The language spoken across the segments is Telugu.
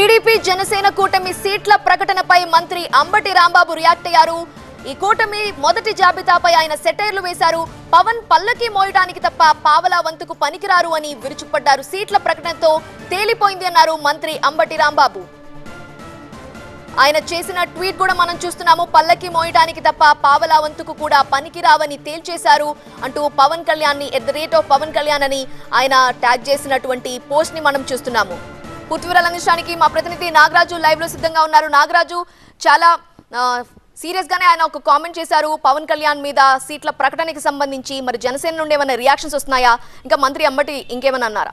టీడీపీ జనసేన కూటమి సీట్ల ప్రకటనపై మంత్రి అంబటి రాంబాబు రియాక్ట్ అయ్యారు ఈ కూటమి మొదటి జాబితాపై ఆయన సెటైర్లు వేశారు పవన్ పల్లకి మోయడానికి తప్ప పావలా వంతుకు పనికిరారు అని విరుచుపడ్డారు సీట్ల ప్రకటనతో తేలిపోయింది అన్నారు మంత్రి అంబటి రాంబాబు ఆయన చేసిన ట్వీట్ కూడా మనం చూస్తున్నాము పల్లకి మోయడానికి తప్ప పావలా వంతుకు కూడా పనికిరావని తేల్చేశారు అంటూ పవన్ కళ్యాణ్ ని at the rate of Pawan Kalyan అని ఆయన ట్యాగ్ చేసినటువంటి పోస్ట్ ని మనం చూస్తున్నాము పూర్తి వివరాలు అందించడానికి మా ప్రతినిధి నాగరాజు లైవ్ లో సిద్ధంగా ఉన్నారు నాగరాజు చాలా సీరియస్ గానే ఆయన ఒక కామెంట్ చేశారు పవన్ కళ్యాణ్ మీద సీట్ల ప్రకటనకి సంబంధించి మరి జనసేన నుండి ఏమైనా రియాక్షన్స్ వస్తున్నాయా ఇంకా మంత్రి అమ్మటి ఇంకేమైనా అన్నారా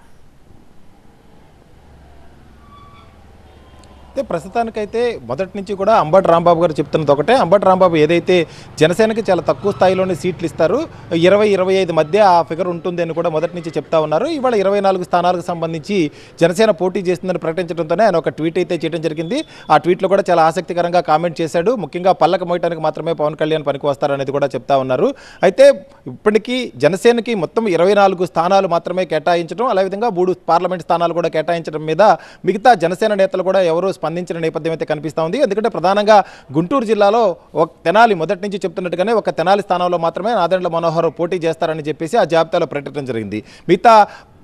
అయితే ప్రస్తుతానికైతే మొదటి నుంచి కూడా అంబటి రాంబాబు గారు చెప్తున్నది ఒకటే అంబటి రాంబాబు ఏదైతే జనసేనకి చాలా తక్కువ స్థాయిలోనే సీట్లు ఇస్తారు ఇరవై ఇరవై ఐదు మధ్య ఆ ఫిగర్ ఉంటుంది అని కూడా మొదటి నుంచి చెప్తా ఉన్నారు ఇవాళ ఇరవై నాలుగు స్థానాలకు సంబంధించి జనసేన పోటీ చేస్తుందని ప్రకటించడంతోనే ఆయన ఒక ట్వీట్ అయితే చేయడం జరిగింది ఆ ట్వీట్లో కూడా చాలా ఆసక్తికరంగా కామెంట్ చేశాడు ముఖ్యంగా పల్లక మోయటానికి మాత్రమే పవన్ కళ్యాణ్ పనికి వస్తారనేది కూడా చెప్తా ఉన్నారు అయితే ఇప్పటికీ జనసేనకి మొత్తం ఇరవై నాలుగు స్థానాలు మాత్రమే కేటాయించడం అదేవిధంగా మూడు పార్లమెంట్ స్థానాలు కూడా కేటాయించడం మీద మిగతా జనసేన నేతలు కూడా ఎవరు స్పందించిన నేపథ్యం అయితే కనిపిస్తూ ఉంది ఎందుకంటే ప్రధానంగా గుంటూరు జిల్లాలో ఒక తెనాలి మొదటి నుంచి చెప్తున్నట్టుగానే ఒక తెనాలి స్థానంలో మాత్రమే నాదండ్ల మనోహర్ పోటీ చేస్తారని చెప్పేసి ఆ జాబితాలో ప్రకటించడం జరిగింది మిగతా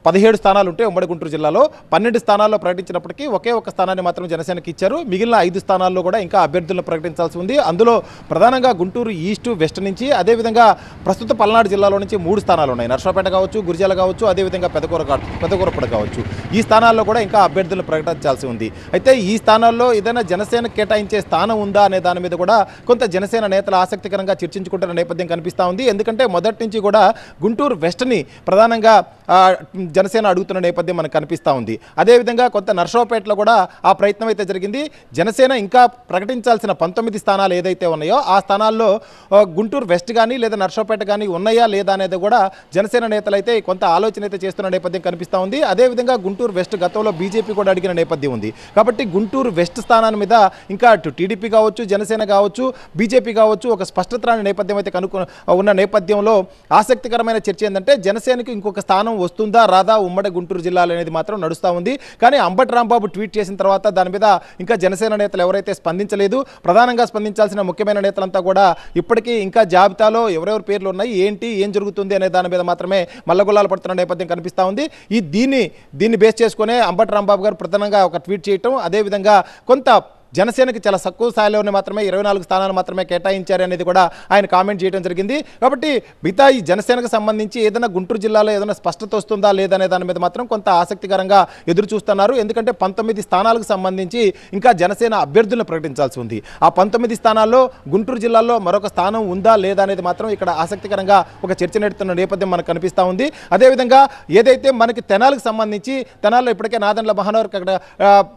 పదిహేడు స్థానాలు ఉంటే ఉమ్మడి గుంటూరు జిల్లాలో పన్నెండు స్థానాల్లో ప్రకటించినప్పటికీ ఒకే ఒక స్థానాన్ని మాత్రం జనసేనకి ఇచ్చారు మిగిలిన ఐదు స్థానాల్లో కూడా ఇంకా అభ్యర్థులను ప్రకటించాల్సి ఉంది అందులో ప్రధానంగా గుంటూరు ఈస్ట్ వెస్ట్ నుంచి అదేవిధంగా ప్రస్తుత పల్నాడు జిల్లాలో నుంచి మూడు స్థానాలు ఉన్నాయి నర్సాపేట కావచ్చు గురిజాల కావచ్చు అదేవిధంగా పెదకూర పెదకూరపడ కావచ్చు ఈ స్థానాల్లో కూడా ఇంకా అభ్యర్థులను ప్రకటించాల్సి ఉంది అయితే ఈ స్థానాల్లో ఏదైనా జనసేన కేటాయించే స్థానం ఉందా అనే దాని మీద కూడా కొంత జనసేన నేతలు ఆసక్తికరంగా చర్చించుకుంటున్న నేపథ్యం కనిపిస్తూ ఉంది ఎందుకంటే మొదటి నుంచి కూడా గుంటూరు వెస్ట్ని ప్రధానంగా జనసేన అడుగుతున్న నేపథ్యం మనకు కనిపిస్తూ ఉంది అదేవిధంగా కొంత నర్సరావుపేటలో కూడా ఆ ప్రయత్నం అయితే జరిగింది జనసేన ఇంకా ప్రకటించాల్సిన పంతొమ్మిది స్థానాలు ఏదైతే ఉన్నాయో ఆ స్థానాల్లో గుంటూరు వెస్ట్ కానీ లేదా నర్సరావుపేట కానీ ఉన్నాయా లేదా అనేది కూడా జనసేన నేతలు అయితే కొంత ఆలోచన అయితే చేస్తున్న నేపథ్యం కనిపిస్తూ ఉంది అదేవిధంగా గుంటూరు గుంటూరు వెస్ట్ గతంలో బీజేపీ కూడా అడిగిన నేపథ్యం ఉంది కాబట్టి గుంటూరు వెస్ట్ స్థానాన్ని మీద ఇంకా అటు టీడీపీ కావచ్చు జనసేన కావచ్చు బీజేపీ కావచ్చు ఒక స్పష్టత రాని నేపథ్యం అయితే కనుక ఉన్న నేపథ్యంలో ఆసక్తికరమైన చర్చ ఏంటంటే జనసేనకు ఇంకొక స్థానం వస్తుందా రాదా ఉమ్మడి గుంటూరు జిల్లాలో అనేది మాత్రం నడుస్తూ ఉంది కానీ అంబట్ రాంబాబు ట్వీట్ చేసిన తర్వాత దాని మీద ఇంకా జనసేన నేతలు ఎవరైతే స్పందించలేదు ప్రధానంగా స్పందించాల్సిన ముఖ్యమైన నేతలంతా కూడా ఇప్పటికీ ఇంకా జాబితాలో ఎవరెవరి పేర్లు ఉన్నాయి ఏంటి ఏం జరుగుతుంది అనే దాని మీద మాత్రమే మల్లగొల్లాలు పడుతున్న నేపథ్యం కనిపిస్తూ ఉంది ఈ దీన్ని దీన్ని బేస్ చేసుకునే అంబటి రాంబాబు గారు ప్రధానంగా ఒక ట్వీట్ చేయటం అదేవిధంగా కొంత జనసేనకి చాలా తక్కువ స్థాయిలోనే మాత్రమే ఇరవై నాలుగు స్థానాలు మాత్రమే కేటాయించారు అనేది కూడా ఆయన కామెంట్ చేయడం జరిగింది కాబట్టి మిగతా ఈ జనసేనకు సంబంధించి ఏదైనా గుంటూరు జిల్లాలో ఏదైనా స్పష్టత వస్తుందా లేదనే దాని మీద మాత్రం కొంత ఆసక్తికరంగా ఎదురు చూస్తున్నారు ఎందుకంటే పంతొమ్మిది స్థానాలకు సంబంధించి ఇంకా జనసేన అభ్యర్థులను ప్రకటించాల్సి ఉంది ఆ పంతొమ్మిది స్థానాల్లో గుంటూరు జిల్లాలో మరొక స్థానం ఉందా లేదా అనేది మాత్రం ఇక్కడ ఆసక్తికరంగా ఒక చర్చ నడుతున్న నేపథ్యం మనకు కనిపిస్తూ ఉంది అదేవిధంగా ఏదైతే మనకి తెనాలకు సంబంధించి తెనాల్లో ఇప్పటికే నాదండ్ల మహానవర్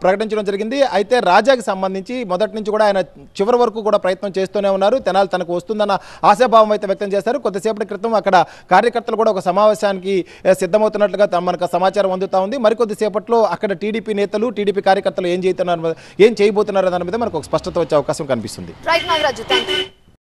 ప్రకటించడం జరిగింది అయితే రాజాకి సంబంధించి సంబంధించి మొదటి నుంచి కూడా ఆయన చివరి వరకు కూడా ప్రయత్నం చేస్తూనే ఉన్నారు తెనాలి తనకు వస్తుందన్న ఆశాభావం అయితే వ్యక్తం చేశారు కొద్దిసేపటి క్రితం అక్కడ కార్యకర్తలు కూడా ఒక సమావేశానికి సిద్ధమవుతున్నట్లుగా మనకు సమాచారం అందుతా ఉంది మరికొద్దిసేపట్లో అక్కడ టీడీపీ నేతలు టీడీపీ కార్యకర్తలు ఏం చేస్తున్నారు ఏం చేయబోతున్నారు దాని మీద మనకు ఒక స్పష్టత వచ్చే అవకాశం కనిపిస్తుంది